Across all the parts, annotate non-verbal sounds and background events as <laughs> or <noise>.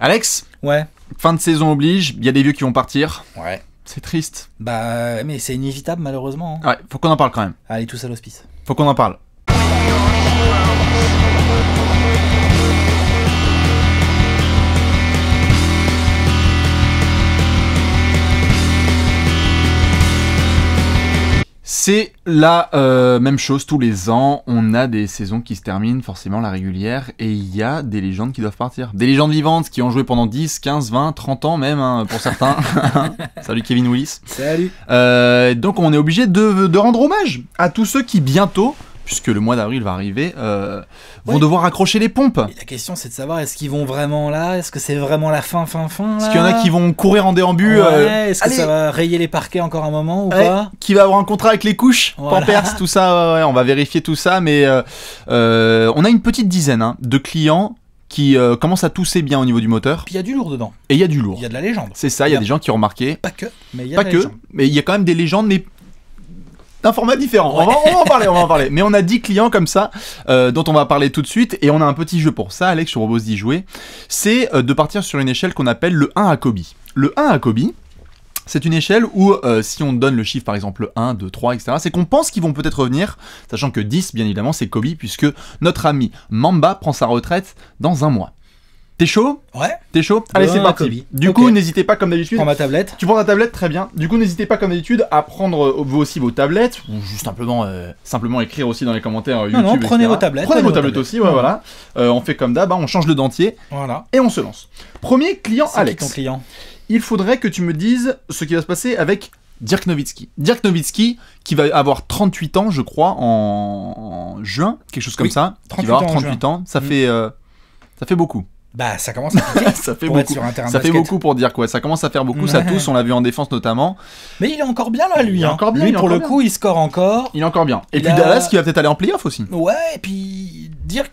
Alex Ouais. Fin de saison oblige, il y a des vieux qui vont partir. Ouais. C'est triste. Bah, mais c'est inévitable malheureusement. Hein. Ouais, faut qu'on en parle quand même. Allez, tous à l'hospice. Faut qu'on en parle. C'est la euh, même chose tous les ans. On a des saisons qui se terminent, forcément la régulière, et il y a des légendes qui doivent partir. Des légendes vivantes qui ont joué pendant 10, 15, 20, 30 ans même, hein, pour certains. <laughs> <laughs> Salut Kevin Willis. Salut. Euh, donc on est obligé de rendre hommage à tous ceux qui bientôt puisque le mois d'avril va arriver, euh, vont devoir accrocher les pompes. la question c'est de savoir est-ce qu'ils vont vraiment là Est-ce que c'est vraiment la fin, fin, fin Est-ce qu'il y en a qui vont courir en déambule euh, Est-ce que ça va rayer les parquets encore un moment ou Qui va avoir un contrat avec les couches voilà. Pampers, <laughs> tout ça On va vérifier tout ça, mais euh, on a une petite dizaine hein, de clients qui commencent à tousser bien au niveau du moteur. il y a du lourd dedans. Et il y a du lourd. Il y a de la légende. C'est ça, il y a, des gens qui ont remarqué. Pas que, mais il y a Pas que, mais il y a quand même des légendes, mais un format différent. On, va, en parler, on va en parler. Mais on a 10 clients comme ça, euh, dont on va parler tout de suite. Et on a un petit jeu pour ça, Alex, je te propose d'y jouer. C'est euh, de partir sur une échelle qu'on appelle le 1 à Kobe. Le 1 à Kobe, c'est une échelle où, euh, si on donne le chiffre par exemple 1, 2, 3, etc., c'est qu'on pense qu'ils vont peut-être revenir, sachant que 10, bien évidemment, c'est Kobe, puisque notre ami Mamba prend sa retraite dans un mois. T'es chaud Ouais. T'es chaud Allez, c'est parti. Du coup, n'hésitez pas, comme d'habitude. Prends ma tablette. Tu prends ta tablette, très bien. Du coup, n'hésitez pas, comme d'habitude, à prendre euh, vous aussi vos tablettes ou juste simplement, euh, simplement écrire aussi dans les commentaires YouTube. Euh, non, non prenez vos tablettes. Prenez, vos, tablettes, aussi, voilà. on fait comme d'hab, hein, on change le dentier. Voilà. Et on se lance. Premier client, Alex. Ton client Il faudrait que tu me dises ce qui va se passer avec Dirk Nowitzki. Dirk Nowitzki, qui va avoir 38 ans, je crois, en, juin, quelque chose comme ça. Qui va 38 ans. Ça, mm. fait, ça fait beaucoup. Bah, ça commence à <laughs> ça fait beaucoup. ça fait beaucoup pour dire quoi. Ça commence à faire beaucoup. Ça tous On l'a vu en défense notamment. Mais il est encore bien là, lui. Il est hein. encore bien. Lui, pour le coup, il score encore. Il est encore bien. Et puis Dallas qui va peut-être aller en playoff aussi. Ouais. Et puis dire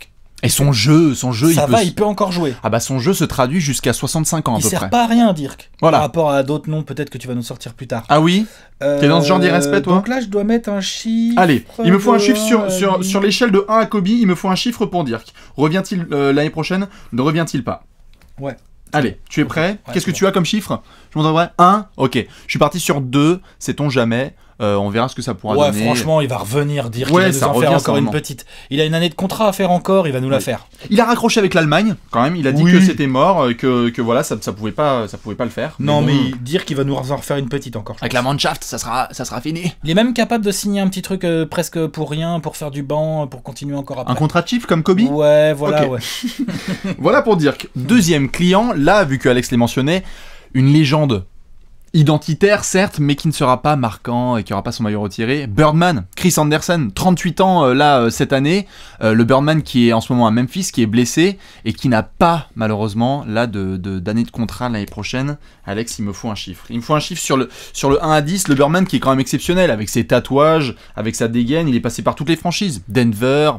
et son jeu, son jeu, ça il va, peut... il peut encore jouer. Ah bah son jeu se traduit jusqu'à 65 ans à il sert pas à rien, Dirk. Voilà. Par rapport à d'autres noms, peut-être que tu vas nous sortir plus tard. Ah oui. T'es dans ce genre euh, d'irrespect, toi. Donc là, je dois mettre un chiffre. Allez, il me faut un chiffre sur sur, sur l'échelle de 1 à Kobe. Il me faut un chiffre pour Dirk. Revient-il euh, l'année prochaine Ne revient-il pas Ouais. Allez, tu es prêt Qu'est-ce que tu as comme chiffre Je m'en 1 Ok. Je suis parti sur 2, sait-on jamais euh, on verra ce que ça pourra ouais, franchement, il va revenir dire qu'il va nous en faire encore une petite. Il a une année de contrat à faire encore, il va nous la faire. Il a raccroché avec l'Allemagne quand même. Il a dit que c'était mort, euh, que, que voilà, ça, ça pouvait pas, ça pouvait pas le faire. Non, mais, dire qu'il va nous en refaire une petite encore. Avec la Mannschaft, ça sera, ça sera fini. Il est même capable de signer un petit truc euh, presque pour rien, pour faire du banc, pour continuer encore après. Un contrat de comme Kobe. Ouais, voilà, ouais. <laughs> voilà pour Dirk. Deuxième client, là, vu que Alex les mentionné, une légende identitaire certes, mais qui ne sera pas marquant et qui n'aura pas son maillot retiré. Birdman, Chris Anderson, 38 ans euh, là euh, cette année, euh, le Birdman qui est en ce moment à Memphis, qui est blessé et qui n'a pas malheureusement là de d'année de, contrat l'année prochaine. Alex, il me faut un chiffre. Il me faut un chiffre sur le sur le 1 à 10, le Birdman qui est quand même exceptionnel avec ses tatouages, avec sa dégaine, il est passé par toutes les franchises, Denver,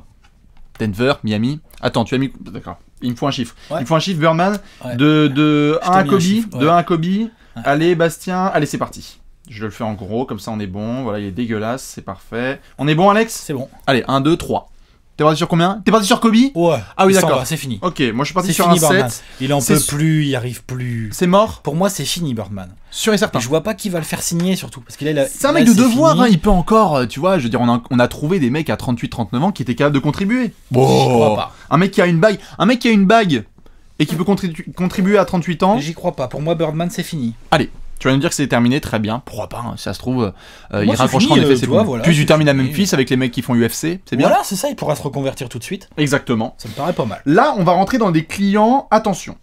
Denver, Miami. Attends, tu as mis d'accord. Il me faut un chiffre. Il me faut un chiffre Birdman de de de 1 à Kobe Allez, Bastien, allez, c'est parti. Je le fais en gros, comme ça on est bon. Voilà, il est dégueulasse, c'est parfait. On est bon, Alex C'est bon. Allez, 1, 2, 3. T'es parti sur combien T'es parti sur Kobe Ouais. Ah oui, d'accord. C'est fini. Ok, moi je suis parti sur un 7. Il en peut plus, il arrive plus. C'est mort Pour moi, c'est fini, Birdman. Sûr et certain. Et je vois pas qui va le faire signer surtout. Parce qu'il a. C'est un mec de devoir, hein, il peut encore, euh, tu vois, je veux dire, on a, on a trouvé des mecs à 38-39 ans qui étaient capables de contribuer. Bon. Oh. pas. Un mec qui a une bague. Un mec qui a une bague et qui peut contribuer à 38 ans. J'y crois pas. Pour moi, Birdman, c'est fini. Allez. Tu vas nous dire que c'est terminé, très bien. Pourquoi pas hein, Si ça se trouve, euh, il rapprochera fini, en effet ses euh, voilà, Puis tu termines à Memphis avec les mecs qui font UFC, c'est bien. Voilà, c'est ça, il pourra se reconvertir tout de suite. Exactement. Ça me paraît pas mal. Là, on va rentrer dans des clients. Attention.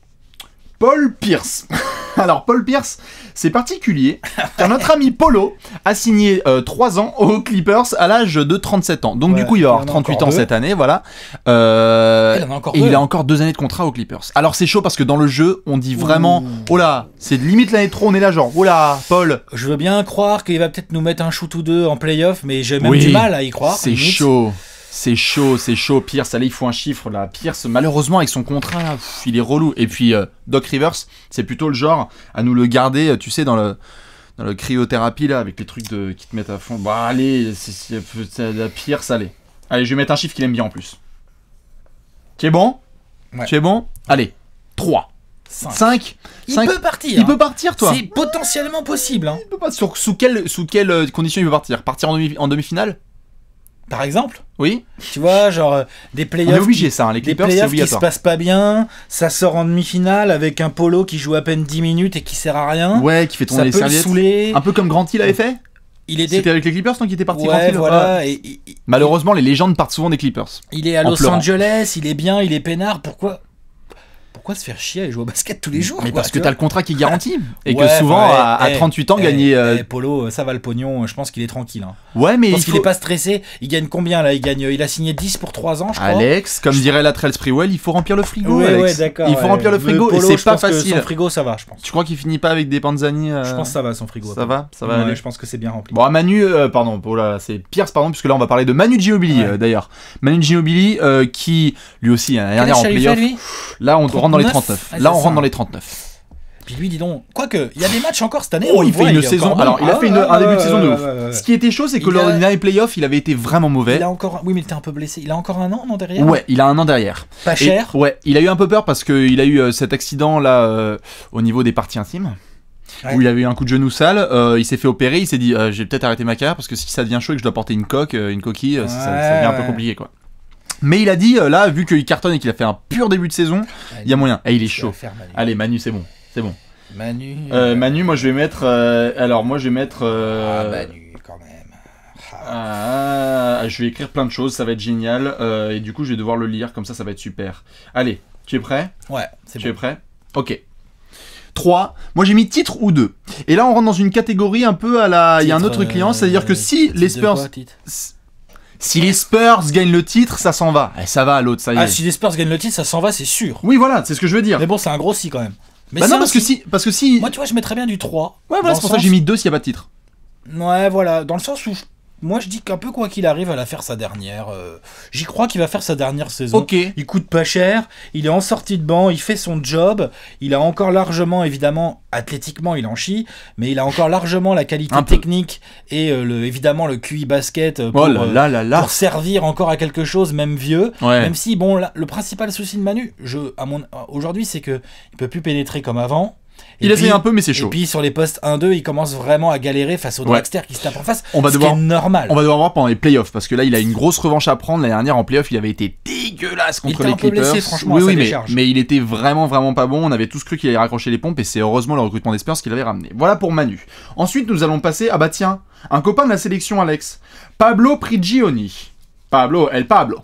Paul Pierce. <laughs> <laughs> Alors Paul Pierce, c'est particulier, car notre ami Polo a signé 3 euh, ans aux Clippers à l'âge de 37 ans. Donc du coup, il va avoir 38 ans cette année, voilà. Euh, il a et deux. encore 2 années de contrat aux Clippers. Alors c'est chaud parce que dans le jeu, on dit vraiment, oh là, c'est limite l'année trop, on est là genre, oh Paul. Je veux bien croire qu'il va peut-être nous mettre un shoot ou deux en playoff, mais j'ai même du mal à y croire. C'est chaud. C'est chaud, c'est chaud. Pierce, allez, il faut un chiffre là. Pierce, malheureusement, avec son contrat, il est relou. Et puis, euh, Doc Rivers, c'est plutôt le genre à nous le garder, euh, tu sais, dans le, cryothérapie là, avec les trucs de, qui te mettent à fond. Bah, allez, la Pierce, allez. Allez, je vais mettre un chiffre qu'il aime bien en plus. Tu es bon ouais. Tu es bon Allez, 3. 5. 5. Il peut partir. Il peut partir, toi. C'est potentiellement possible. Hein. Il peut pas. sous quelles sous quelle euh, conditions il peut partir Partir en demi-finale demi finale par exemple Oui. Tu vois, genre euh, des players. On est j'ai ça, hein, les Clippers, des qui se passent pas bien, ça sort en demi-finale avec un polo qui joue à peine 10 minutes et qui sert à rien. Ouais, qui fait tomber les serviettes. Un peu comme Grant Hill avait fait il était... C'était avec les Clippers, quand il était parti ouais, voilà. Hein. Malheureusement, les légendes partent souvent des Clippers. Il est à Los Angeles, il est bien, il est peinard. Pourquoi pourquoi se faire chier et jouer au basket tous les jours Mais parce que tu as le contrat qui garantit. Et que souvent, à, 38 eh, ans, eh, gagner. Euh, eh, Polo, euh, ça va le pognon, euh, je pense qu'il est tranquille. Hein. Ouais, mais. parce qu'il est pas stressé. Il gagne combien là il, gagne, il a signé 10 pour 3 ans, je crois. Alex, comme je... dirait Trell Sprewell, il faut remplir le frigo. Il faut remplir le frigo et c'est pas facile. Son frigo, ça va, je pense. Tu crois qu'il finit pas avec des panzani Je pense que ça va, son frigo. Ça va Ça va Je pense que c'est bien rempli. Bon, Manu, pardon, c'est Pierce, pardon, puisque là, on va parler de Manu Ginobili d'ailleurs. Manu Ginobili qui, lui aussi, hein, en Là, on rentre dans les 39. Ah, là, on rentre dans les 39. Puis lui, dis donc, quoique, il y a des matchs encore cette année. Oh, il fait une saison. Alors, il a ah, fait un début de saison de ouf. Ce qui était chaud, c'est que lors des des playoffs, il avait été vraiment mauvais. Il a encore, oui, mais il était un peu blessé. Il a encore un an, derrière Ouais, il a un an derrière. Pas cher Ouais, il a eu un peu peur parce qu'il a eu euh, cet accident là euh, au niveau des parties intimes. Où il avait eu un coup de genou sale, euh, il s'est fait opérer, il s'est dit j'ai peut-être arrêté ma carrière parce que si ça devient chaud et que je dois porter une coque, une coquille, ça, devient un peu compliqué quoi. Mais il a dit, euh, là, vu qu'il cartonne et qu'il a fait un pur début de saison, il y a moyen. Et il est chaud. Allez, Manu, c'est bon. C'est bon. Manu. Euh, euh, Manu, moi je vais mettre. alors, moi je vais mettre. ah, Manu, quand même. Ah. je vais écrire plein de choses, ça va être génial. et du coup, je vais devoir le lire, comme ça, ça va être super. Allez, tu es prêt Ouais, c'est bon. Tu es prêt Ok. 3. Moi j'ai mis titre ou deux. Et là on rentre dans une catégorie un peu à la. il y a un autre client, c'est-à-dire que si l'espérance. Si les Spurs gagnent le titre, ça s'en va. Et eh, ça va à l'autre, ça y ah, est. si les Spurs gagnent le titre, ça s'en va, c'est sûr. Oui, voilà, c'est ce que je veux dire. Mais bon, c'est un gros si quand même. Mais bah non, parce que si, parce que si. Moi, tu vois, je mettrais bien du 3. Ouais, voilà, c'est pour ça que j'ai mis 2 s'il n'y a pas de titre. Ouais, voilà, dans le sens où moi, je dis qu'un peu quoi qu'il arrive, à la faire sa dernière. Euh, j'y crois qu'il va faire sa dernière saison. Il coûte pas cher. Il est en sortie de banc. Il fait son job. Il a encore largement, évidemment, athlétiquement, il en chie, mais il a encore largement la qualité technique et euh, évidemment le QI basket euh, oh pour, servir encore à quelque chose, même vieux. Même si, bon, le principal souci de Manu, aujourd'hui, c'est qu'il il peut plus pénétrer comme avant il essaye un peu, mais c'est chaud. Et puis sur les postes 1-2, il commence vraiment à galérer face au Dexter qui se tape en face. On va devoir, qui est normal. On va devoir voir pendant les playoffs parce que là, il a une grosse revanche à prendre. L'année dernière en playoff, il avait été dégueulasse contre il les un blessé, franchement, oui, oui, mais, il était vraiment, vraiment pas bon. On avait tous cru qu'il allait raccrocher les pompes et c'est heureusement le recrutement d'espérance qu'il qui l'avait ramené. Voilà pour Manu. Ensuite, nous allons passer. à, ah bah tiens, un copain de la sélection, Alex. Pablo Prigioni. Pablo, El Pablo.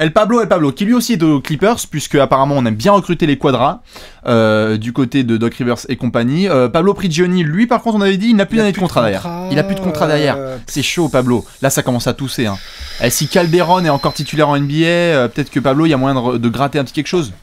El Pablo, El Pablo, qui lui aussi est aux Clippers, puisque apparemment on aime bien recruter les quadras euh, du côté de Doc Rivers et compagnie. Euh, Pablo Prigioni, lui par contre on avait dit, il n'a plus d'année de contrat derrière. Il n'a plus de contrat derrière. Euh, C'est chaud Pablo. Là ça commence à tousser. Et hein. eh, si Calderon est encore titulaire en NBA, peut-être que Pablo, il y a moyen de gratter un petit quelque chose.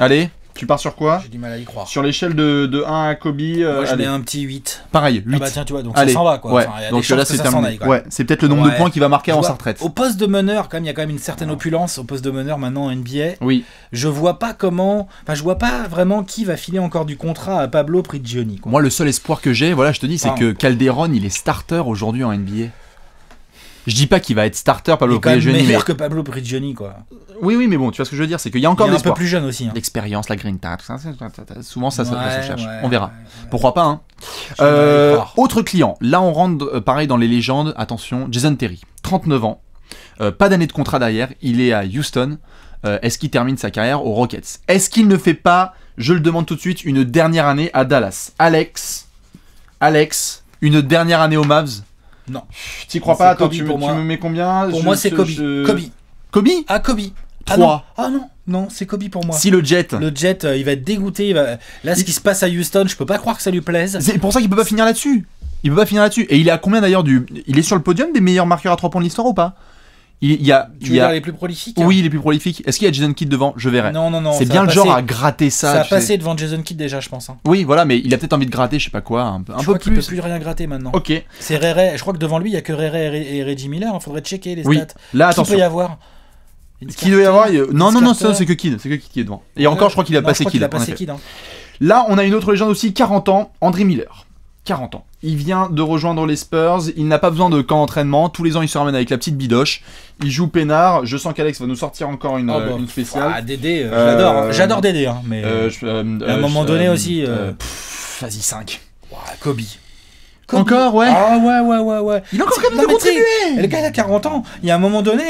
Allez tu pars sur quoi J'ai du mal à y croire. Sur l'échelle de, de 1 à Kobe j'avais euh, Moi, un petit 8. Pareil, 8. Ah bah tiens, tu vois, donc ça s'en va quoi. donc là, c'est terminé. Ouais, c'est peut-être le nombre de points qui va marquer avant en sa retraite. Au poste de meneur, quand même, il y a quand même une certaine opulence au poste de meneur maintenant en NBA. Oui. Je vois pas comment. Enfin, je vois pas vraiment qui va filer encore du contrat à Pablo Prigioni. Quoi. Moi, le seul espoir que j'ai, voilà, je te dis, c'est que Calderon, il est starter aujourd'hui en NBA. Je dis pas qu'il va être starter Pablo Prigioni. meilleur que Pablo Prigioni, quoi. Oui, oui, mais bon, tu vois ce que je veux dire, c'est qu'il y a encore des. un peu plus jeune aussi. Hein. L'expérience, la green tout souvent ça, ça, ça se cherche. on verra. Pourquoi pas, hein euh, Autre client, là on rentre euh, pareil dans les légendes, attention, Jason Terry, 39 ans, euh, pas d'année de contrat derrière, il est à Houston. Est-ce qu'il termine sa carrière aux Rockets Est-ce qu'il ne fait pas, je le demande tout de suite, une dernière année à Dallas Alex, Alex, une dernière année aux Mavs non. T'y crois pas, attends, Tu me mets combien Pour moi, c'est Kobe. Kobe. Ah, Kobe. 3. Ah non, ah non, non c'est Kobe pour moi. Si le Jet. Le Jet, euh, il va être dégoûté. Là, ce qui se passe à Houston, je peux pas croire que ça lui plaise. C'est pour ça qu'il peut pas finir là-dessus. Il peut pas finir là-dessus. Et il est à combien d'ailleurs du. Il est sur le podium des meilleurs marqueurs à trois points de l'histoire ou pas il y a, les plus prolifiques Oui, hein les plus prolifiques. Est-ce qu'il y a Jason Kidd devant Je verrai. Non, non, non. C'est bien le genre à gratter ça. Ça a passé devant Jason Kidd déjà, je pense. Hein. Oui, voilà, mais il a peut-être envie de gratter, je sais pas quoi, un, peu, crois plus. peut plus rien gratter maintenant. Ok. C'est Rere. Je crois que devant lui, il y a que Rere et, Reggie Miller. Il hein, faudrait checker les stats. Oui. Là, attention. Qui peut y avoir Qui doit y avoir Non, non, non, c'est que Kidd. C'est que Kidd qui est devant. Et encore, euh, je crois qu'il a passé Kidd. Là, on a une autre légende aussi, 40 ans, André Miller. 40 ans. Il vient de rejoindre les Spurs, il n'a pas besoin de camp d'entraînement, tous les ans il se ramène avec la petite bidoche, il joue peinard, je sens qu'Alex va nous sortir encore une, oh, bah, spéciale. Ah, Dédé, euh, euh, j'adore, hein. j'adore Dédé, hein, mais euh, à un moment donné aussi, vas-y 5. Kobe. Encore, ouais. Ah ouais, ouais, ouais, ouais. Il est encore capable de contribuer. Le gars, il a 40 ans. Il y a un moment donné,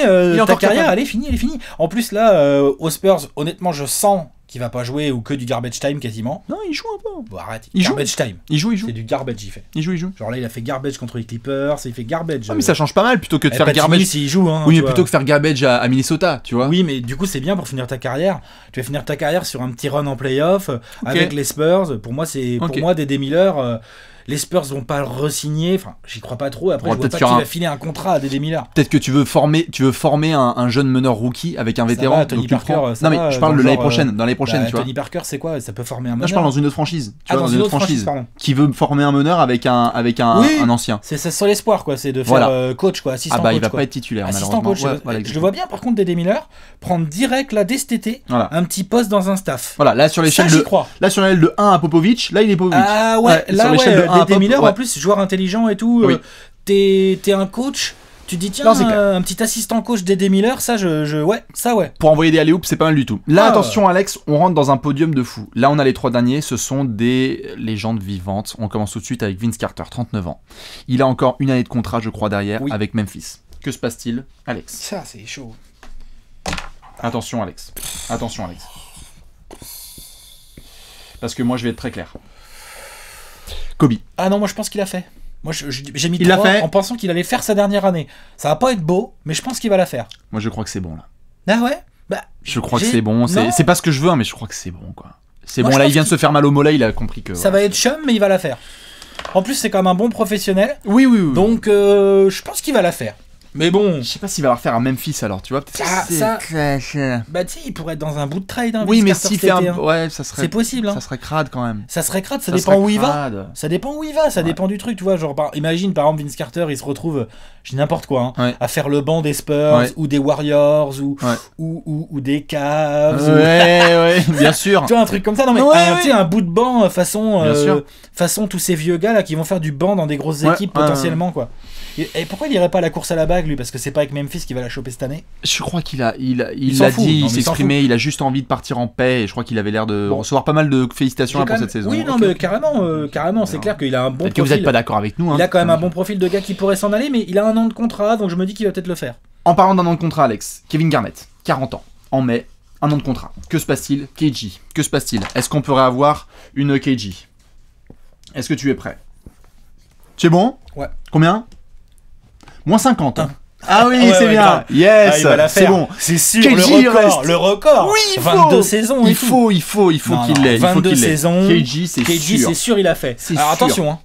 ta carrière, elle est finie, elle est finie. En plus, là, aux Spurs, honnêtement, je sens qui va pas jouer ou que du garbage time quasiment. Non, il joue un peu. Bon, arrête. Il garbage joue. time. Il joue, il joue. C'est du garbage, il fait. Il joue, il joue. Genre là, il a fait garbage contre les Clippers, il fait garbage. Ah, mais euh, ça change pas mal plutôt que de faire garbage. joue, hein, oui, mais plutôt que faire garbage à, Minnesota, tu vois. Oui, mais du coup, c'est bien pour finir ta carrière. Tu vas finir ta carrière sur un petit run en playoff euh, avec les Spurs. Pour moi, c'est pour moi, Dédé Miller. Euh, les Spurs vont pas le re Enfin, j'y crois pas trop. Après, je vois pas qu'il va filer un contrat à des Miller. Peut-être que tu veux former, tu veux former un, jeune meneur rookie avec un vétéran. Tony Parker, euh, non mais je parle de l'année euh, prochaine. Dans l'année bah, prochaine, Tony Parker, c'est quoi Ça peut former un meneur. Non, je parle dans une autre franchise. Tu ah, vois, dans, une autre franchise, Pardon. qui veut former un meneur avec un avec un, ancien. C'est ça seul espoir quoi, c'est de faire euh, coach quoi, assistant. Ah bah coach, il va pas être titulaire assistant Coach, je le vois bien par contre des Miller prendre direct la dès cet un petit poste dans un staff. Voilà là sur chaînes de là sur l'échelle de 1 à Popovic, là il est Popovic. Ah ouais là ouais. Dédé Miller, en plus, joueur intelligent et tout. Euh, t'es un coach. Tu dis tiens euh, un, petit assistant coach Dédé Miller, ça je, je ouais, ça ouais. Pour envoyer des alley c'est pas mal du tout. Là ah. attention Alex, on rentre dans un podium de fou. Là on a les trois derniers, ce sont des légendes vivantes. On commence tout de suite avec Vince Carter, 39 ans. Il a encore une année de contrat je crois derrière avec Memphis. Que se passe-t-il, Alex Ça c'est chaud. Attention Alex. Attention Alex. Parce que moi je vais être très clair. Kobe. Ah non, moi je pense qu'il a fait. Moi, j'ai mis il en pensant qu'il allait faire sa dernière année. Ça va pas être beau, mais je pense qu'il va la faire. Moi, je crois que c'est bon là. Ah ouais bah, Je crois que c'est bon. C'est pas ce que je veux, hein, mais je crois que c'est bon quoi. C'est bon, là, il vient de se faire mal au mollet, il a compris que. Ça va être chum, mais il va la faire. En plus, c'est quand même un bon professionnel. Oui, oui, oui. Donc, euh, je pense qu'il va la faire. Mais bon. Je sais pas s'il va avoir faire même Memphis alors, tu vois. Ah, ça, ça... Bah, tu il pourrait être dans un bout de trade. Hein, oui, mais si fait un. Hein. Ouais, ça serait. C'est possible. Hein. Ça serait crade quand même. Ça serait crade, ça, dépend où il va. Ça dépend où il va, ça dépend du truc, tu vois. Genre, imagine par exemple Vince Carter, il se retrouve, je dis n'importe quoi, à faire le banc des Spurs ou des Warriors ou, ou, ou, des Cavs. Ouais, <laughs> ouais, bien sûr. tu vois, un truc comme ça. Non, mais un, euh, un, bout de banc euh, façon, euh, façon tous ces vieux gars là qui vont faire du banc dans des grosses équipes potentiellement, quoi. Et pourquoi il irait pas à la course à la bague, lui Parce que c'est pas avec Memphis qu'il va la choper cette année Je crois qu'il a, il, il, dit, il s'est il a juste envie de partir en paix. Et je crois qu'il avait l'air de recevoir pas mal de félicitations pour cette saison. Oui, non, mais euh, carrément, euh, carrément, c'est clair qu'il a un bon profil. que vous n'êtes pas d'accord avec nous. Hein. Il a quand même un bon profil de gars qui pourrait s'en aller, mais il a un an de contrat, donc je me dis qu'il va peut-être le faire. En parlant d'un an de contrat, Alex, Kevin Garnett, 40 ans, en mai, un an de contrat. Que se passe-t-il KG, que se passe-t-il Est-ce qu'on pourrait avoir une KG Est-ce que tu es prêt es bon Ouais. Combien Moins 50. Hein. Ah oui, ah c'est bien. Yes, ah, c'est bon. C'est sûr. le record, le record. Oui, il faut. 22 saisons. Il faut, il faut, il faut qu'il l'ait. 22 saisons. KG, c'est sûr. c'est sûr, il a fait. Alors attention, hein.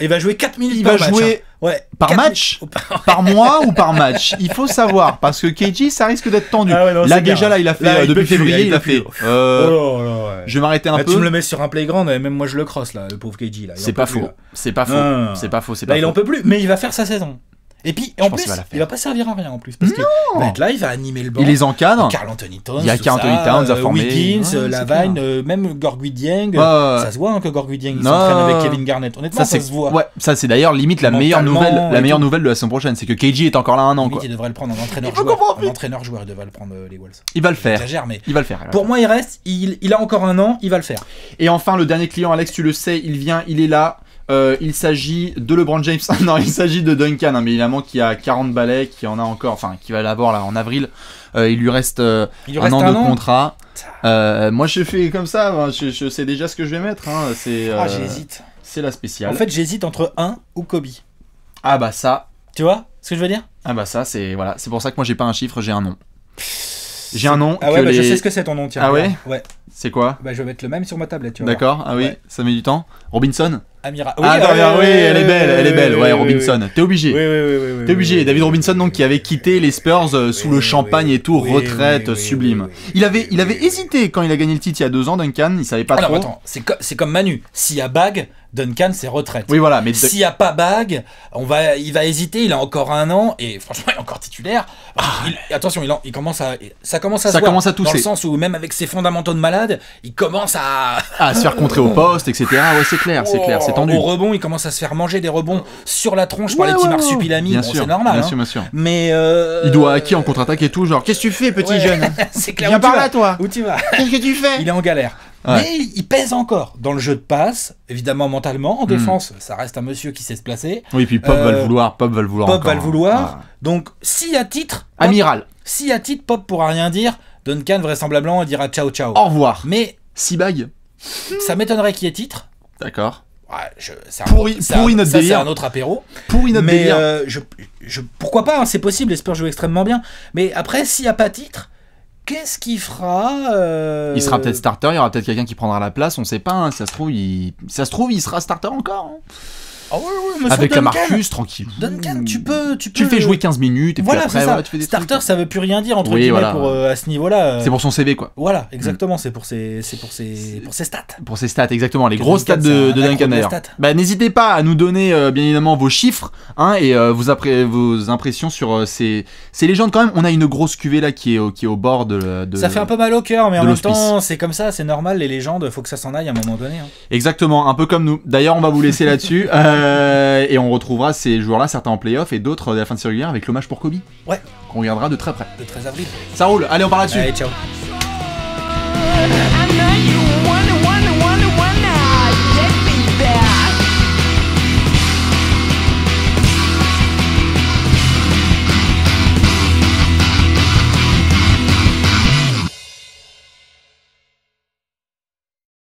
Il va jouer 4000 il va Jouer hein. ouais, par match <laughs> Par mois ou par match Il faut savoir, parce que KG, ça risque d'être tendu. Ah là, déjà, là, il a fait, euh, depuis février, il, a fait. Euh, oh je vais m'arrêter un bah, peu. Tu me le mets sur un playground, même moi, je le cross là, le pauvre KG. C'est pas, faux. C'est pas faux. C'est pas faux. C'est pas faux. il en peut plus, mais il va faire sa saison. Et puis, en plus, il va, va pas servir à rien en plus. Parce non que là, il va animer le banc. Il les encadre. Carl Anthony Towns. Il y a Carl Anthony Towns à euh, former. Wiggins, Lavagne, euh, même Gorgui Dieng. Ça se voit hein, que Gorgui Dieng s'entraîne avec Kevin Garnett. Honnêtement, ça, ça se voit. Ouais, ça, c'est d'ailleurs limite la meilleure nouvelle, de la saison prochaine. C'est que KG est encore là un an. Limite, Il devrait le prendre en entraîneur-joueur. En entraîneur-joueur, il devrait le prendre, euh, les Wolves. Il va le faire. mais. Il va le faire. Pour moi, il reste. Il a encore un an. Il va le faire. Et enfin, le dernier client, Alex, tu le sais, il vient, il est là. Euh, il s'agit de LeBron James. <laughs> non, il s'agit de Duncan, hein, mais évidemment qui a 40 balais, qui en a encore, enfin qui va l'avoir là en avril. Euh, il lui reste, euh, un, an de contrat. moi je fais comme ça, hein, je, sais déjà ce que je vais mettre. Hein, c'est, ah, j'hésite. C'est la spéciale. En fait, j'hésite entre 1 ou Kobe. Ah bah ça. Tu vois ce que je veux dire Ah bah ça, c'est voilà, c'est pour ça que moi j'ai pas un chiffre, j'ai un nom. J'ai un nom. Ah ouais, bah je sais ce que c'est ton nom, tiens. Ah ouais Ouais. C'est quoi Bah je vais mettre le même sur ma tablette, tu vois. D'accord, ah oui, ça met du temps. Robinson ah, Amira. Oui, ah, oui, elle est belle, elle est belle. Ouais, Robinson. T'es obligé. T'es obligé. David Robinson, donc, qui avait quitté les Spurs euh, sous le champagne et tout, retraite sublime. Il avait, il avait hésité quand il a gagné le titre il y a deux ans, Duncan. Il savait pas Alors, trop. attends, c'est comme Manu. S'il y a bague Duncan, c'est retraite. Oui, voilà. Mais s'il y a pas bague, on va, il va hésiter. Il a encore un an et franchement, il est encore titulaire. Ah. attention, il, commence à, ça commence à, ça commence à tousser. Dans le sens où même avec ses fondamentaux de malade, il commence à, à se faire contrer au poste, etc. Ouais, c'est clair, c'est clair. Au rebond, il commence à se faire manger des rebonds sur la tronche par les petits ouais, c'est normal. Hein. Mais euh, il doit qui en contre-attaque et tout. Genre, qu'est-ce que tu fais, petit jeune <laughs> C'est clair. Viens par là, toi. Où tu vas <laughs> Qu'est-ce que tu fais Il est en galère. Mais il pèse encore dans le jeu de passe, évidemment mentalement. En hmm. défense, ça reste un monsieur qui sait se placer. Oui, et puis Pop va le euh, vouloir. Pop va le vouloir. Pop va le hein. vouloir. Donc, si à titre. Amiral. Si à titre, Pop pourra rien dire. Duncan, vraisemblablement, dira ciao ciao. Au revoir. Mais. si bague. Ça m'étonnerait qu'il y ait titre. D'accord pour, ça, C'est un autre apéro. Pour notre mais, euh, pourquoi pas, hein, c'est possible, J'espère jouer extrêmement bien. Mais après, s'il n'y a pas titre, qu'est-ce qu'il fera euh, Il sera peut-être starter, il y aura peut-être quelqu'un qui prendra la place, on ne sait pas. Hein. ça, se trouve, il... ça se trouve, il sera starter encore. Hein. Ah avec la Marcus, tranquille. Duncan, tu hmm. peux. Tu, peux tu fais jouer 15 minutes et voilà, puis après, ça. Starter, ça veut plus rien dire, entre guillemets, euh, à ce niveau-là. Euh. C'est pour son CV, quoi. Voilà, hmm. exactement. C'est pour, ses, pour, pour ses stats. Pour ses stats, exactement. Les grosses stats de, Duncan, d'ailleurs. Bah, N'hésitez pas à nous donner, euh, bien évidemment, vos chiffres hein, et vos, vos impressions sur ces, légendes, quand même. On a une grosse cuvée là qui est, au, qui est au bord de, Ça fait un peu mal au cœur, mais en même temps, c'est comme ça, c'est normal. Les légendes, faut que ça s'en aille à un moment donné. Hein. Exactement, un peu comme nous. D'ailleurs, on va vous laisser là-dessus. <laughs> Euh, et on retrouvera ces joueurs-là, certains en playoff et d'autres à euh, la fin de série avec l'hommage pour Kobe. Ouais. Qu'on regardera de très près. Le très avril. Ça roule, allez, on parle là-dessus. ciao.